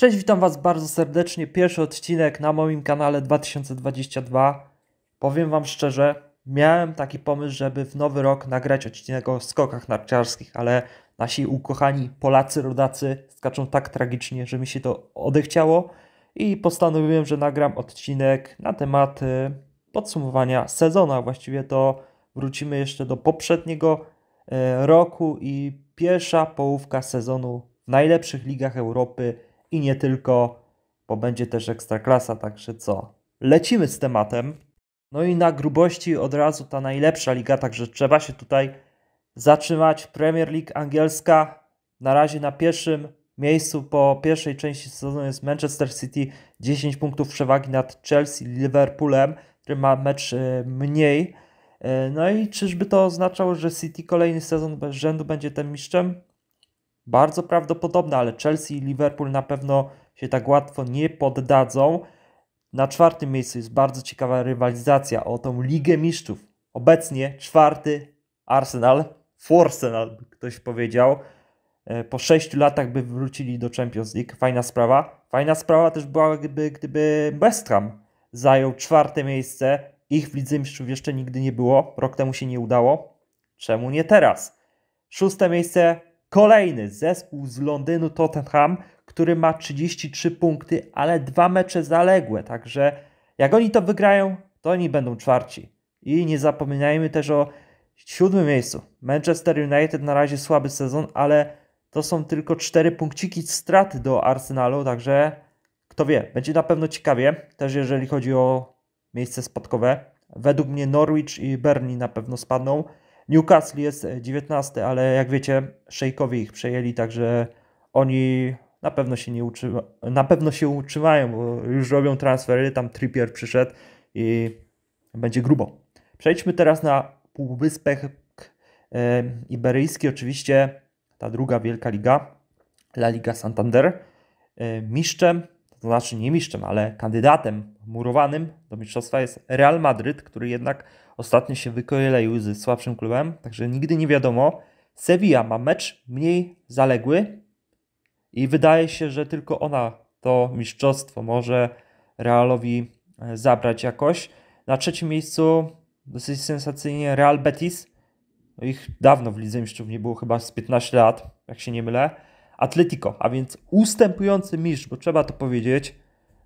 Cześć, witam Was bardzo serdecznie. Pierwszy odcinek na moim kanale 2022. Powiem Wam szczerze, miałem taki pomysł, żeby w nowy rok nagrać odcinek o skokach narciarskich, ale nasi ukochani Polacy rodacy skaczą tak tragicznie, że mi się to odechciało i postanowiłem, że nagram odcinek na temat y, podsumowania sezonu. Właściwie to wrócimy jeszcze do poprzedniego y, roku i pierwsza połówka sezonu w najlepszych ligach Europy i nie tylko, bo będzie też ekstraklasa, także co? Lecimy z tematem. No i na grubości od razu ta najlepsza liga, także trzeba się tutaj zatrzymać. Premier League angielska na razie na pierwszym miejscu po pierwszej części sezonu jest Manchester City 10 punktów przewagi nad Chelsea Liverpoolem, który ma mecz e, mniej. E, no i czyżby to oznaczało, że City kolejny sezon bez rzędu będzie tym mistrzem? bardzo prawdopodobne, ale Chelsea i Liverpool na pewno się tak łatwo nie poddadzą. Na czwartym miejscu jest bardzo ciekawa rywalizacja o tą Ligę Mistrzów. Obecnie czwarty Arsenal, Forsenal, ktoś powiedział. E, po sześciu latach by wrócili do Champions League. Fajna sprawa. Fajna sprawa też była, gdyby, gdyby West Ham zajął czwarte miejsce. Ich w Lidze Mistrzów jeszcze nigdy nie było. Rok temu się nie udało. Czemu nie teraz? Szóste miejsce Kolejny zespół z Londynu Tottenham, który ma 33 punkty, ale dwa mecze zaległe, także jak oni to wygrają, to oni będą czwarci. I nie zapominajmy też o siódmym miejscu. Manchester United na razie słaby sezon, ale to są tylko cztery punkciki straty do Arsenalu, także kto wie, będzie na pewno ciekawie, też jeżeli chodzi o miejsce spadkowe. Według mnie Norwich i Burnie na pewno spadną. Newcastle jest 19, e, ale jak wiecie, Szejkowie ich przejęli, także oni na pewno się nie utrzyma, na pewno się utrzymają, bo już robią transfery, tam Trippier przyszedł i będzie grubo. Przejdźmy teraz na Półwyspek e, Iberyjski, oczywiście ta druga wielka liga, La Liga Santander. E, mistrzem, to znaczy nie mistrzem, ale kandydatem murowanym do mistrzostwa jest Real Madryt, który jednak Ostatnio się wykoleił z słabszym klubem, także nigdy nie wiadomo. Sevilla ma mecz mniej zaległy i wydaje się, że tylko ona to mistrzostwo może Realowi e, zabrać jakoś. Na trzecim miejscu dosyć sensacyjnie Real Betis. No, ich dawno w Lidze Mistrzów nie było, chyba z 15 lat, jak się nie mylę. Atletico, a więc ustępujący mistrz, bo trzeba to powiedzieć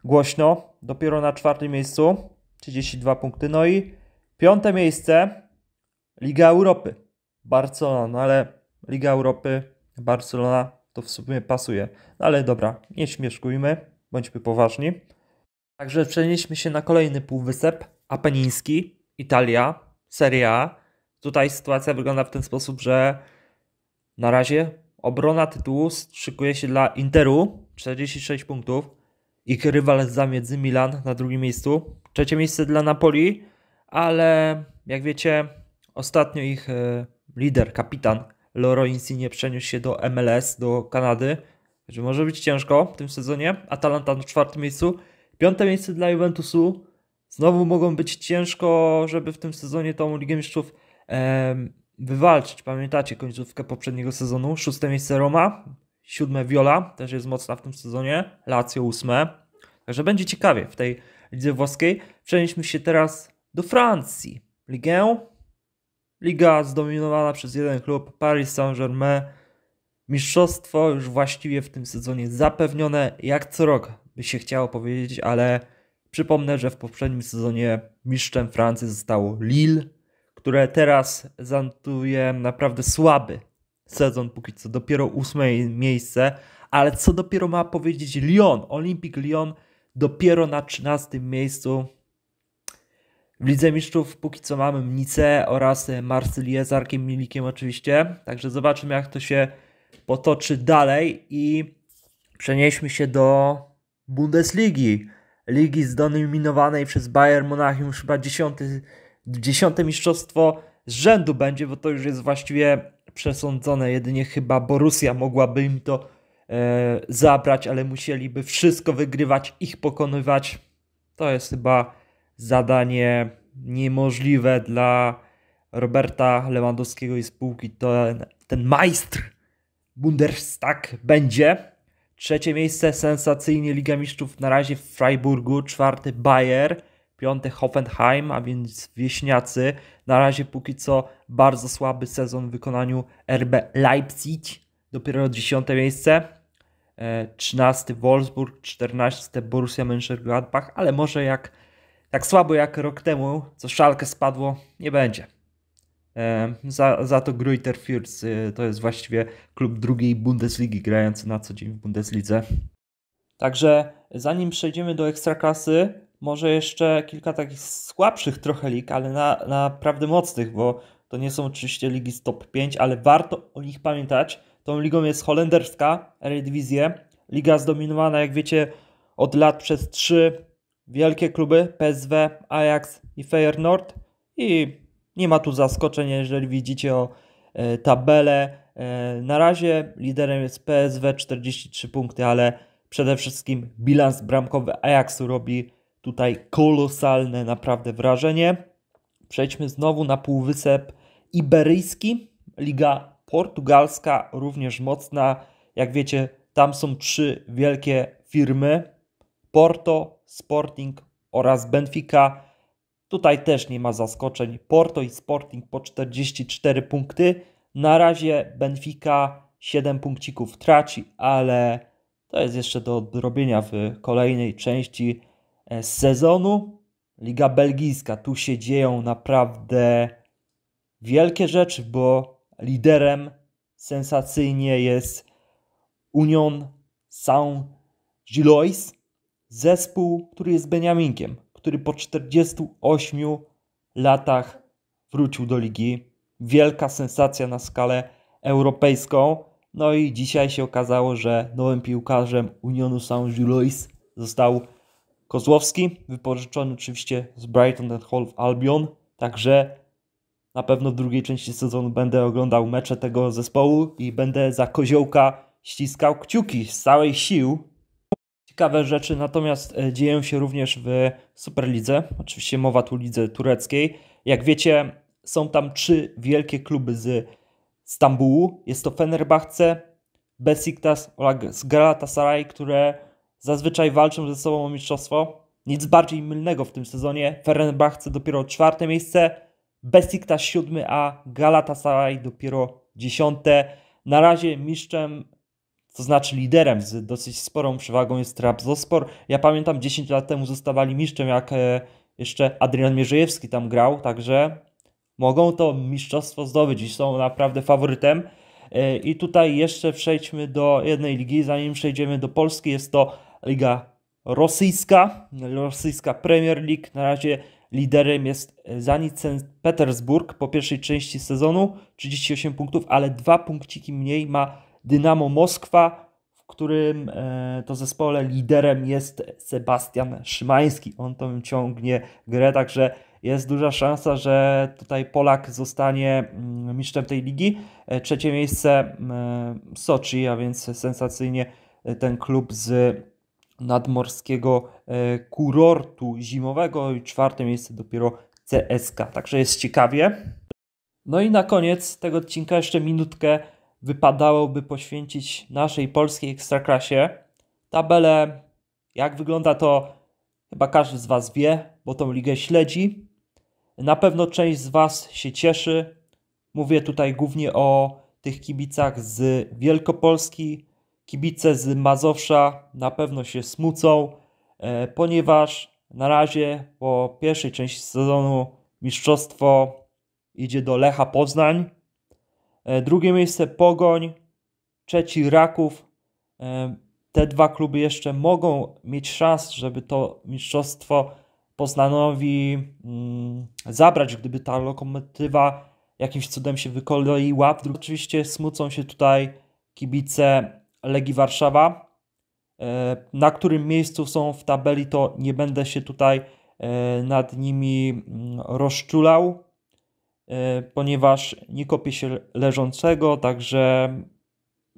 głośno, dopiero na czwartym miejscu, 32 punkty. No i Piąte miejsce Liga Europy. Barcelona, no ale Liga Europy, Barcelona to w sumie pasuje. No ale dobra, nie śmieszkujmy, bądźmy poważni. Także przenieśmy się na kolejny półwysep, Apeniński, Italia, Serie A. Tutaj sytuacja wygląda w ten sposób, że na razie obrona tytułu strzykuje się dla Interu, 46 punktów. Ich rywal zamiedzy Milan na drugim miejscu. Trzecie miejsce dla Napoli, ale jak wiecie, ostatnio ich e, lider, kapitan Loro Insigne przeniósł się do MLS, do Kanady. Także może być ciężko w tym sezonie. Atalanta na czwartym miejscu. Piąte miejsce dla Juventusu. Znowu mogą być ciężko, żeby w tym sezonie tą Ligę Mistrzów wywalczyć. Pamiętacie końcówkę poprzedniego sezonu? Szóste miejsce Roma, siódme Viola, też jest mocna w tym sezonie, Lazio ósme. Także będzie ciekawie w tej lidze włoskiej. Przenieśmy się teraz do Francji. Ligę. Liga zdominowana przez jeden klub Paris Saint-Germain. Mistrzostwo już właściwie w tym sezonie zapewnione, jak co rok by się chciało powiedzieć, ale przypomnę, że w poprzednim sezonie mistrzem Francji zostało Lille, które teraz zantuje naprawdę słaby sezon, póki co dopiero ósme miejsce, ale co dopiero ma powiedzieć Lyon, Olympique Lyon dopiero na 13 miejscu w Lidze Mistrzów póki co mamy Mnicę oraz e, Marsylię z Arkiem Milikiem oczywiście, także zobaczymy jak to się potoczy dalej i przenieśmy się do Bundesligi, ligi zdominowanej przez Bayern Monachium, chyba dziesiąty, dziesiąte mistrzostwo z rzędu będzie, bo to już jest właściwie przesądzone, jedynie chyba Borussia mogłaby im to e, zabrać, ale musieliby wszystko wygrywać, ich pokonywać, to jest chyba zadanie niemożliwe dla Roberta Lewandowskiego i spółki. To ten majstr Bundestag będzie. Trzecie miejsce sensacyjnie Liga Mistrzów na razie w Freiburgu, czwarty Bayer, piąty Hoffenheim, a więc wieśniacy. Na razie póki co bardzo słaby sezon w wykonaniu RB Leipzig, dopiero dziesiąte miejsce. 13 e, Wolfsburg, 14 Borussia Mönchengladbach, ale może jak tak słabo jak rok temu, co szalkę spadło, nie będzie. E, za, za to Gruyter Fürth e, to jest właściwie klub drugiej Bundesligi grający na co dzień w Bundeslidze. Także zanim przejdziemy do ekstraklasy, może jeszcze kilka takich słabszych trochę lig, ale na, naprawdę mocnych, bo to nie są oczywiście ligi z top 5, ale warto o nich pamiętać. Tą ligą jest holenderska Eredivisie, liga zdominowana jak wiecie od lat przez trzy Wielkie kluby PSV, Ajax i Feyenoord i nie ma tu zaskoczeń, jeżeli widzicie o e, tabelę. E, na razie liderem jest PSV 43 punkty, ale przede wszystkim bilans bramkowy Ajaxu robi tutaj kolosalne naprawdę wrażenie. Przejdźmy znowu na półwysep iberyjski. Liga portugalska również mocna. Jak wiecie, tam są trzy wielkie firmy: Porto, Sporting oraz Benfica. Tutaj też nie ma zaskoczeń. Porto i Sporting po 44 punkty. Na razie Benfica 7 punkcików traci, ale to jest jeszcze do odrobienia w kolejnej części e, sezonu. Liga belgijska, tu się dzieją naprawdę wielkie rzeczy, bo liderem sensacyjnie jest Union Saint-Gilloise zespół, który jest Beniaminkiem, który po 48 latach wrócił do ligi. Wielka sensacja na skalę europejską. No i dzisiaj się okazało, że nowym piłkarzem Unionu Saint-Gilloise został Kozłowski, wypożyczony oczywiście z Brighton and Hove Albion, także na pewno w drugiej części sezonu będę oglądał mecze tego zespołu i będę za koziołka ściskał kciuki z całej siły. Ciekawe rzeczy natomiast e, dzieją się również w Superlidze. Oczywiście mowa tu lidze tureckiej. Jak wiecie, są tam trzy wielkie kluby z Stambułu. Jest to Fenerbahce, Besiktas oraz Galatasaray, które zazwyczaj walczą ze sobą o mistrzostwo. Nic bardziej mylnego w tym sezonie. Fenerbahce dopiero czwarte miejsce, Besiktas siódmy, a Galatasaray dopiero dziesiąte. Na razie mistrzem to znaczy liderem z dosyć sporą przewagą jest Trabzonspor. Ja pamiętam 10 lat temu zostawali mistrzem, jak e, jeszcze Adrian Mierzejewski tam grał, także mogą to mistrzostwo zdobyć i są naprawdę faworytem. E, I tutaj jeszcze przejdźmy do jednej ligi, zanim przejdziemy do Polski, jest to Liga Rosyjska, Rosyjska Premier League. Na razie liderem jest e, Zenit Petersburg po pierwszej części sezonu, 38 punktów, ale dwa punkciki mniej ma Dynamo Moskwa, w którym e, to zespole liderem jest Sebastian Szymański. On to ciągnie grę, także jest duża szansa, że tutaj Polak zostanie mm, mistrzem tej ligi. E, trzecie miejsce mm, e, Soczi, a więc sensacyjnie ten klub z nadmorskiego kurortu zimowego i czwarte miejsce dopiero CSK. Także jest ciekawie. No i na koniec tego odcinka jeszcze minutkę wypadałoby poświęcić naszej polskiej ekstraklasie. Tabelę, jak wygląda to, chyba każdy z Was wie, bo tą ligę śledzi. Na pewno część z Was się cieszy. Mówię tutaj głównie o tych kibicach z Wielkopolski. Kibice z Mazowsza na pewno się smucą, e, ponieważ na razie po pierwszej części sezonu mistrzostwo idzie do Lecha Poznań. E, drugie miejsce Pogoń, trzeci Raków. E, te dwa kluby jeszcze mogą mieć szans, żeby to mistrzostwo Poznanowi mm, zabrać, gdyby ta lokomotywa jakimś cudem się wykoleiła. Oczywiście smucą się tutaj kibice Legii Warszawa. E, na którym miejscu są w tabeli, to nie będę się tutaj nad nimi mm, rozczulał. E, ponieważ nie kopie się leżącego, także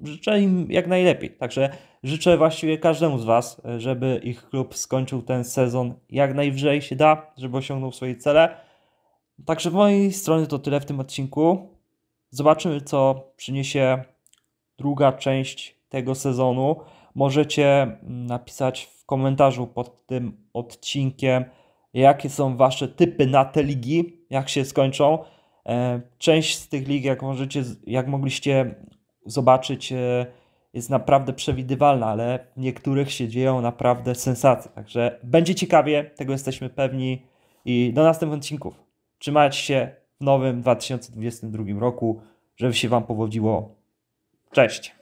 życzę im jak najlepiej. Także życzę właściwie każdemu z Was, e, żeby ich klub skończył ten sezon jak najwyżej się da, żeby osiągnął swoje cele. Także z mojej strony to tyle w tym odcinku. Zobaczymy, co przyniesie druga część tego sezonu. Możecie mm, napisać w komentarzu pod tym odcinkiem, jakie są Wasze typy na te ligi, jak się skończą. E, część z tych lig, jak możecie, jak mogliście zobaczyć, e, jest naprawdę przewidywalna, ale w niektórych się dzieją naprawdę sensacje. Także będzie ciekawie, tego jesteśmy pewni. I do następnych odcinków. Trzymajcie się w nowym 2022 roku, żeby się Wam powodziło. Cześć!